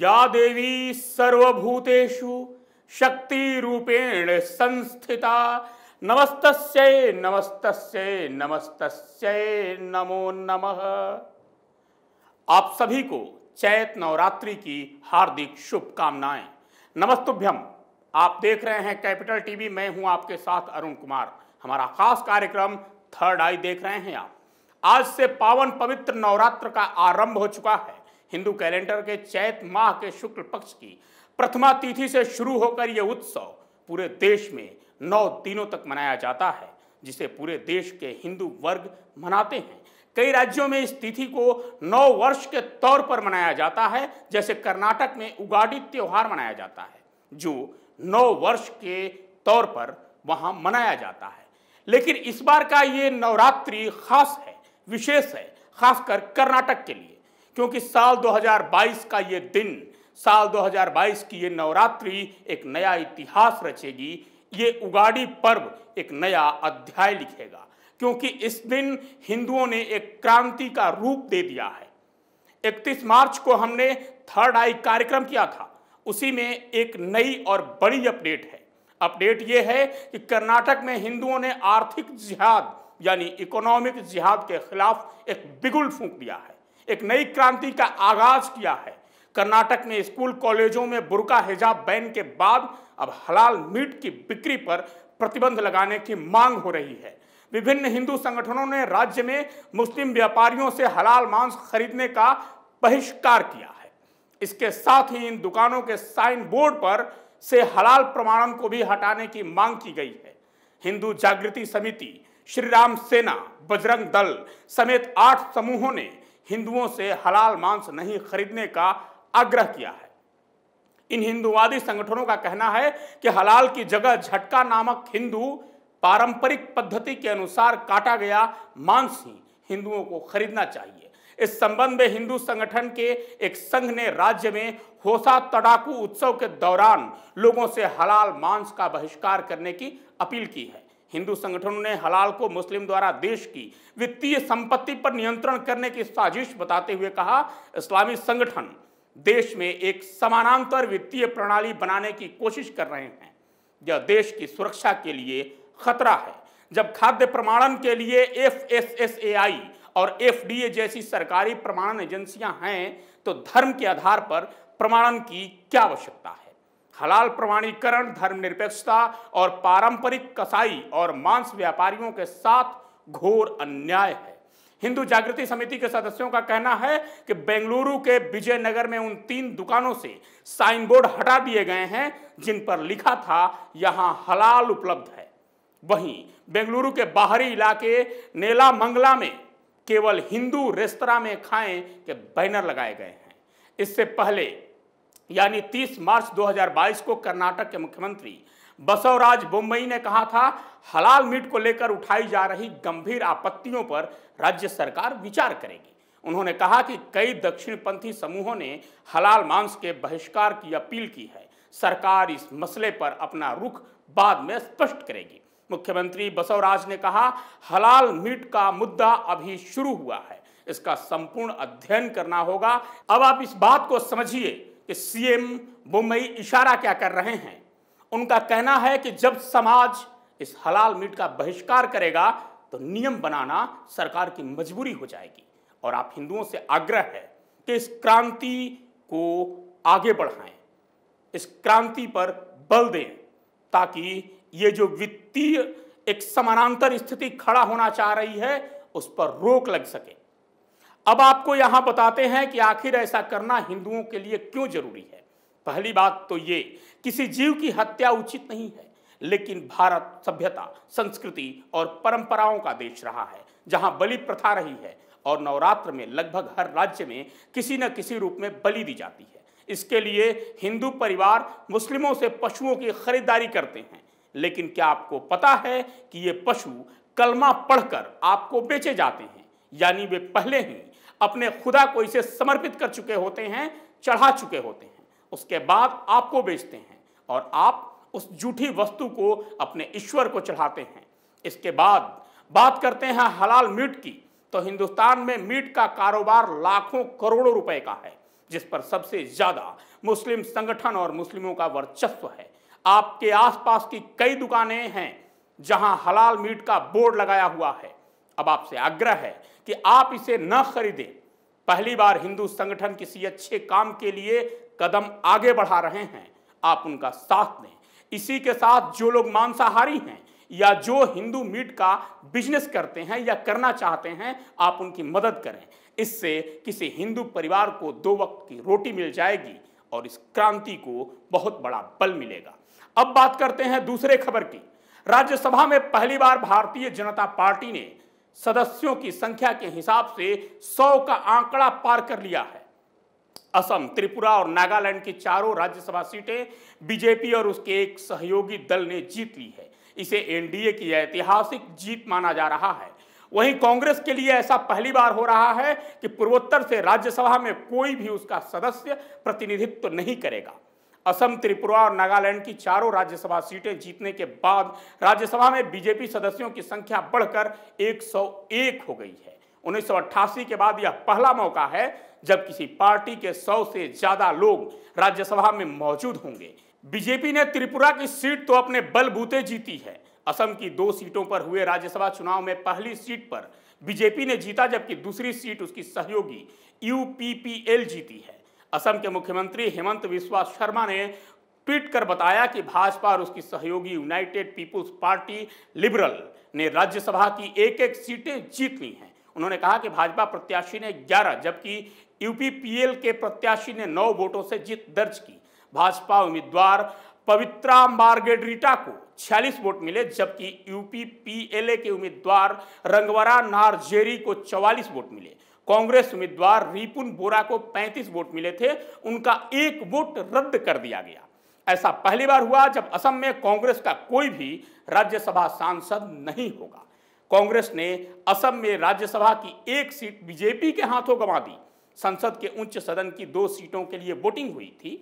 या देवी सर्वभूतेषु शक्ति रूपेण संस्थिता नमस्तस्यै नमस्तस्यै नमस्तस्यै नमो नमः आप सभी को चैत नवरात्रि की हार्दिक शुभकामनाएं नमस्तुभ्यम आप देख रहे हैं कैपिटल टीवी मैं हूं आपके साथ अरुण कुमार हमारा खास कार्यक्रम थर्ड आई देख रहे हैं आप आज से पावन पवित्र नवरात्र का आरंभ हो चुका है हिंदू कैलेंडर के चैत माह के शुक्ल पक्ष की प्रथमा तिथि से शुरू होकर यह उत्सव पूरे देश में नौ दिनों तक मनाया जाता है जिसे पूरे देश के हिंदू वर्ग मनाते हैं कई राज्यों में इस तिथि को नौ वर्ष के तौर पर मनाया जाता है जैसे कर्नाटक में उगाडी त्यौहार मनाया जाता है जो नौ वर्ष के तौर पर वहाँ मनाया जाता है लेकिन इस बार का ये नवरात्रि खास है विशेष है खासकर कर्नाटक के लिए क्योंकि साल 2022 का ये दिन साल 2022 की ये नवरात्रि एक नया इतिहास रचेगी ये उगाड़ी पर्व एक नया अध्याय लिखेगा क्योंकि इस दिन हिंदुओं ने एक क्रांति का रूप दे दिया है 31 मार्च को हमने थर्ड आई कार्यक्रम किया था उसी में एक नई और बड़ी अपडेट है अपडेट ये है कि कर्नाटक में हिंदुओं ने आर्थिक जिहाद यानी इकोनॉमिक जिहाद के खिलाफ एक बिगुल फूंक दिया है एक नई क्रांति का आगाज किया है कर्नाटक में स्कूल कॉलेजों में बुरका हिजाब बैन के बाद अब हलाल मीट की बिक्री पर प्रतिबंध लगाने की मांग हो रही है विभिन्न हिंदू संगठनों ने राज्य में मुस्लिम व्यापारियों से हलाल मांस खरीदने का बहिष्कार किया है इसके साथ ही इन दुकानों के साइन बोर्ड पर से हलाल प्रमाणन को भी हटाने की मांग की गई है हिंदू जागृति समिति श्रीराम सेना बजरंग दल समेत आठ समूहों ने हिंदुओं से हलाल मांस नहीं खरीदने का आग्रह किया है इन हिंदुवादी संगठनों का कहना है कि हलाल की जगह झटका नामक हिंदू पारंपरिक पद्धति के अनुसार काटा गया मांस ही हिंदुओं को खरीदना चाहिए इस संबंध में हिंदू संगठन के एक संघ ने राज्य में होसा तड़ाकू उत्सव के दौरान लोगों से हलाल मांस का बहिष्कार करने की अपील की है हिंदू संगठनों ने हलाल को मुस्लिम द्वारा देश की वित्तीय संपत्ति पर नियंत्रण करने की साजिश बताते हुए कहा इस्लामी संगठन देश में एक समानांतर वित्तीय प्रणाली बनाने की कोशिश कर रहे हैं यह देश की सुरक्षा के लिए खतरा है जब खाद्य प्रमाणन के लिए F S S A I और एफ डी ए जैसी सरकारी प्रमाणन एजेंसियां हैं तो धर्म के आधार पर प्रमाणन की क्या आवश्यकता है हलाल प्रमाणीकरण धर्मनिरपेक्षता और पारंपरिक कसाई और मांस व्यापारियों के साथ घोर अन्याय है हिंदू जागृति समिति के सदस्यों का कहना है कि बेंगलुरु के विजयनगर में उन तीन दुकानों से साइन बोर्ड हटा दिए गए हैं जिन पर लिखा था यहां हलाल उपलब्ध है वहीं बेंगलुरु के बाहरी इलाके नेला मंगला में केवल हिंदू रेस्तरा में खाएं के बैनर लगाए गए हैं इससे पहले यानी 30 मार्च 2022 को कर्नाटक के मुख्यमंत्री बसवराज बोम्बई ने कहा था हलाल मीट को लेकर उठाई जा रही गंभीर आपत्तियों पर राज्य सरकार विचार करेगी उन्होंने कहा कि कई दक्षिणपंथी समूहों ने हलाल मांस के बहिष्कार की अपील की है सरकार इस मसले पर अपना रुख बाद में स्पष्ट करेगी मुख्यमंत्री बसवराज ने कहा हलाल मीट का मुद्दा अभी शुरू हुआ है इसका संपूर्ण अध्ययन करना होगा अब आप इस बात को समझिए कि सीएम मुंबई इशारा क्या कर रहे हैं उनका कहना है कि जब समाज इस हलाल मीट का बहिष्कार करेगा तो नियम बनाना सरकार की मजबूरी हो जाएगी और आप हिंदुओं से आग्रह है कि इस क्रांति को आगे बढ़ाएं इस क्रांति पर बल दें ताकि ये जो वित्तीय एक समानांतर स्थिति खड़ा होना चाह रही है उस पर रोक लग सके अब आपको यहां बताते हैं कि आखिर ऐसा करना हिंदुओं के लिए क्यों जरूरी है पहली बात तो ये किसी जीव की हत्या उचित नहीं है लेकिन भारत सभ्यता संस्कृति और परंपराओं का देश रहा है जहां बलि प्रथा रही है और नवरात्र में लगभग हर राज्य में किसी न किसी रूप में बलि दी जाती है इसके लिए हिंदू परिवार मुस्लिमों से पशुओं की खरीदारी करते हैं लेकिन क्या आपको पता है कि ये पशु कलमा पढ़कर आपको बेचे जाते हैं यानी वे पहले ही अपने खुदा को इसे समर्पित कर चुके होते हैं चढ़ा चुके होते हैं उसके बाद आपको बेचते हैं और आप उस झूठी वस्तु को अपने ईश्वर को चढ़ाते हैं इसके बाद बात करते हैं हलाल मीट की तो हिंदुस्तान में मीट का कारोबार लाखों करोड़ों रुपए का है जिस पर सबसे ज़्यादा मुस्लिम संगठन और मुस्लिमों का वर्चस्व है आपके आसपास की कई दुकानें हैं जहां हलाल मीट का बोर्ड लगाया हुआ है अब आपसे आग्रह है कि आप इसे न खरीदें पहली बार हिंदू संगठन किसी अच्छे काम के लिए कदम आगे बढ़ा रहे हैं आप उनका साथ दें इसी के साथ जो लोग मांसाहारी हैं या जो हिंदू मीट का बिजनेस करते हैं या करना चाहते हैं आप उनकी मदद करें इससे किसी हिंदू परिवार को दो वक्त की रोटी मिल जाएगी और इस क्रांति को बहुत बड़ा बल मिलेगा अब बात करते हैं दूसरे खबर की राज्यसभा में पहली बार भारतीय जनता पार्टी ने सदस्यों की संख्या के हिसाब से सौ का आंकड़ा पार कर लिया है असम त्रिपुरा और नागालैंड की चारों राज्यसभा सीटें बीजेपी और उसके एक सहयोगी दल ने जीत ली है इसे एनडीए की ऐतिहासिक जीत माना जा रहा है वहीं कांग्रेस के लिए ऐसा पहली बार हो रहा है कि पूर्वोत्तर से राज्यसभा में कोई भी उसका सदस्य प्रतिनिधित्व तो नहीं करेगा असम त्रिपुरा और नागालैंड की चारों राज्यसभा सीटें जीतने के बाद राज्यसभा में बीजेपी सदस्यों की संख्या बढ़कर 101 हो गई है उन्नीस के बाद यह पहला मौका है जब किसी पार्टी के 100 से ज्यादा लोग राज्यसभा में मौजूद होंगे बीजेपी ने त्रिपुरा की सीट तो अपने बलबूते जीती है असम की दो सीटों पर हुए राज्यसभा चुनाव में पहली सीट पर बीजेपी ने जीता जबकि दूसरी सीट उसकी सहयोगी यूपीपीएल जीती है असम के मुख्यमंत्री हेमंत बिस्वा शर्मा ने ट्वीट कर बताया कि भाजपा और उसकी सहयोगी यूनाइटेड पीपुल्स पार्टी लिबरल ने राज्यसभा की एक एक सीटें जीत ली हैं उन्होंने कहा कि भाजपा प्रत्याशी ने 11 जबकि यूपीपीएल के प्रत्याशी ने 9 वोटों से जीत दर्ज की भाजपा उम्मीदवार पवित्रा मार्गेडरीटा को 46 वोट मिले जबकि यूपीपीएलए के उम्मीदवार रंगवरा नारजेरी को 44 वोट मिले कांग्रेस उम्मीदवार रिपुन बोरा को 35 वोट मिले थे उनका एक वोट रद्द कर दिया गया ऐसा पहली बार हुआ जब असम में कांग्रेस का कोई भी राज्यसभा सांसद नहीं होगा कांग्रेस ने असम में राज्यसभा की एक सीट बीजेपी के हाथों गंवा दी संसद के उच्च सदन की दो सीटों के लिए वोटिंग हुई थी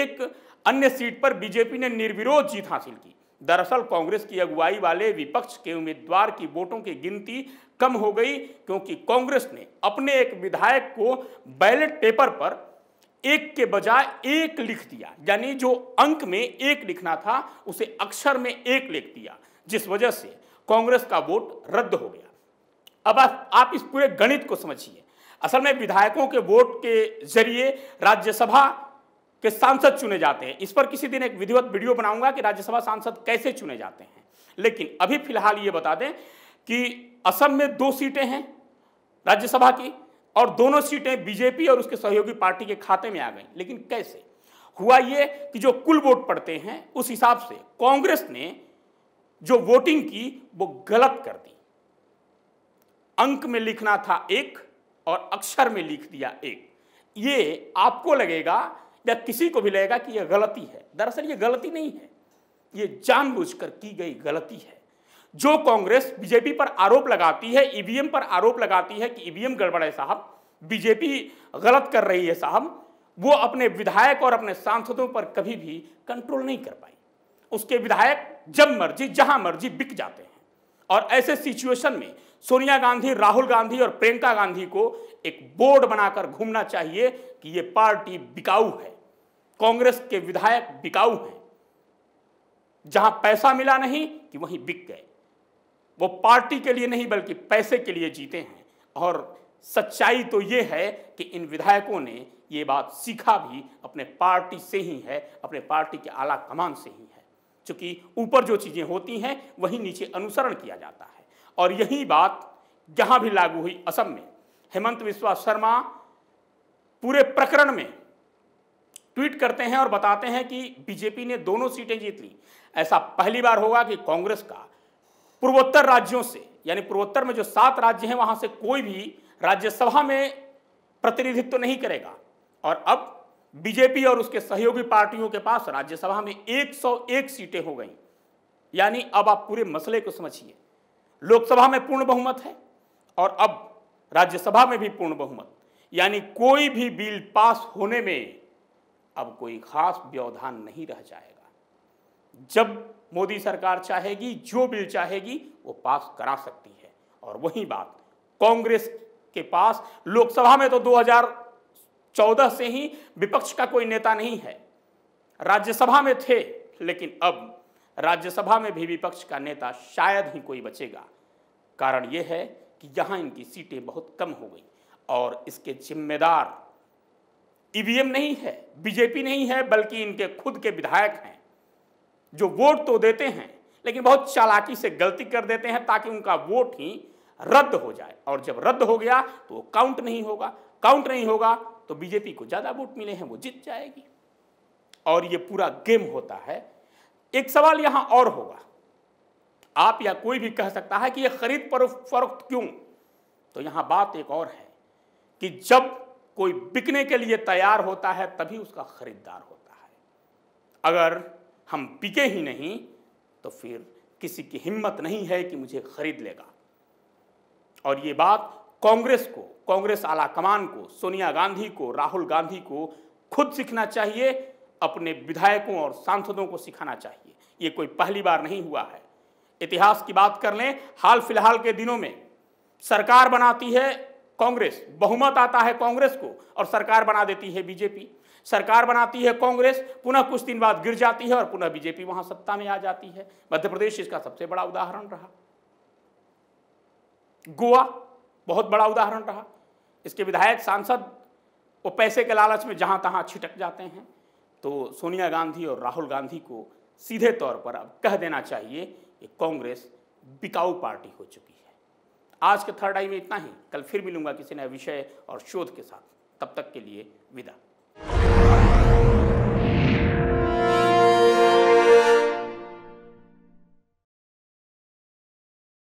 एक अन्य सीट पर बीजेपी ने निर्विरोध जीत हासिल की दरअसल कांग्रेस की अगुवाई वाले विपक्ष के उम्मीदवार की वोटों की गिनती कम हो गई क्योंकि कांग्रेस ने अपने एक विधायक को बैलेट पेपर पर एक के बजाय एक लिख दिया यानी जो अंक में एक लिखना था उसे अक्षर में एक लिख दिया जिस वजह से कांग्रेस का वोट रद्द हो गया अब आप इस पूरे गणित को समझिए असल में विधायकों के वोट के जरिए राज्यसभा के सांसद चुने जाते हैं इस पर किसी दिन एक विधिवत वीडियो बनाऊंगा कि राज्यसभा सांसद कैसे चुने जाते हैं लेकिन अभी फिलहाल ये बता दें कि असम में दो सीटें हैं राज्यसभा की और दोनों सीटें बीजेपी और उसके सहयोगी पार्टी के खाते में आ गई लेकिन कैसे हुआ ये कि जो कुल वोट पड़ते हैं उस हिसाब से कांग्रेस ने जो वोटिंग की वो गलत कर दी अंक में लिखना था एक और अक्षर में लिख दिया एक ये आपको लगेगा या किसी को भी लगेगा कि यह गलती है दरअसल ये गलती नहीं है ये जानबूझकर की गई गलती है जो कांग्रेस बीजेपी पर आरोप लगाती है ईवीएम पर आरोप लगाती है कि ईवीएम गड़बड़ है साहब बीजेपी गलत कर रही है साहब वो अपने विधायक और अपने सांसदों पर कभी भी कंट्रोल नहीं कर पाई उसके विधायक जब मर्जी जहां मर्जी बिक जाते हैं और ऐसे सिचुएशन में सोनिया गांधी राहुल गांधी और प्रियंका गांधी को एक बोर्ड बनाकर घूमना चाहिए कि ये पार्टी बिकाऊ है कांग्रेस के विधायक बिकाऊ हैं जहां पैसा मिला नहीं कि वहीं बिक गए वो पार्टी के लिए नहीं बल्कि पैसे के लिए जीते हैं और सच्चाई तो ये है कि इन विधायकों ने ये बात सीखा भी अपने पार्टी से ही है अपने पार्टी के आला कमान से ही है क्योंकि ऊपर जो चीज़ें होती हैं वहीं नीचे अनुसरण किया जाता है और यही बात जहां भी लागू हुई असम में हेमंत विश्वा शर्मा पूरे प्रकरण में ट्वीट करते हैं और बताते हैं कि बीजेपी ने दोनों सीटें जीत ली ऐसा पहली बार होगा कि कांग्रेस का पूर्वोत्तर राज्यों से यानी पूर्वोत्तर में जो सात राज्य हैं वहां से कोई भी राज्यसभा में प्रतिनिधित्व तो नहीं करेगा और अब बीजेपी और उसके सहयोगी पार्टियों के पास राज्यसभा में 101 सीटें हो गई यानी अब आप पूरे मसले को समझिए लोकसभा में पूर्ण बहुमत है और अब राज्यसभा में भी पूर्ण बहुमत यानी कोई भी बिल पास होने में अब कोई खास व्यवधान नहीं रह जाएगा जब मोदी सरकार चाहेगी जो बिल चाहेगी वो पास करा सकती है और वही बात कांग्रेस के पास लोकसभा में तो 2014 से ही विपक्ष का कोई नेता नहीं है राज्यसभा में थे लेकिन अब राज्यसभा में भी विपक्ष का नेता शायद ही कोई बचेगा कारण यह है कि यहां इनकी सीटें बहुत कम हो गई और इसके जिम्मेदार ईवीएम नहीं है बीजेपी नहीं है बल्कि इनके खुद के विधायक हैं जो वोट तो देते हैं लेकिन बहुत चालाकी से गलती कर देते हैं ताकि उनका वोट ही रद्द हो जाए और जब रद्द हो गया तो वो काउंट नहीं होगा काउंट नहीं होगा तो बीजेपी को ज़्यादा वोट मिले हैं वो जीत जाएगी और ये पूरा गेम होता है एक सवाल यहां और होगा आप या कोई भी कह सकता है कि यह खरीद पर फरोख्त क्यों तो यहां बात एक और है कि जब कोई बिकने के लिए तैयार होता है तभी उसका खरीदार होता है अगर हम बिके ही नहीं तो फिर किसी की हिम्मत नहीं है कि मुझे खरीद लेगा और ये बात कांग्रेस को कांग्रेस आलाकमान को सोनिया गांधी को राहुल गांधी को खुद सीखना चाहिए अपने विधायकों और सांसदों को सिखाना चाहिए ये कोई पहली बार नहीं हुआ है इतिहास की बात कर लें हाल फिलहाल के दिनों में सरकार बनाती है कांग्रेस बहुमत आता है कांग्रेस को और सरकार बना देती है बीजेपी सरकार बनाती है कांग्रेस पुनः कुछ दिन बाद गिर जाती है और पुनः बीजेपी वहां सत्ता में आ जाती है मध्य प्रदेश इसका सबसे बड़ा उदाहरण रहा गोवा बहुत बड़ा उदाहरण रहा इसके विधायक सांसद वो पैसे के लालच में जहां तहां छिटक जाते हैं तो सोनिया गांधी और राहुल गांधी को सीधे तौर पर अब कह देना चाहिए कि कांग्रेस बिकाऊ पार्टी हो चुकी है आज के थर्ड आई में इतना ही कल फिर मिलूंगा किसी नए विषय और शोध के साथ तब तक के लिए विदा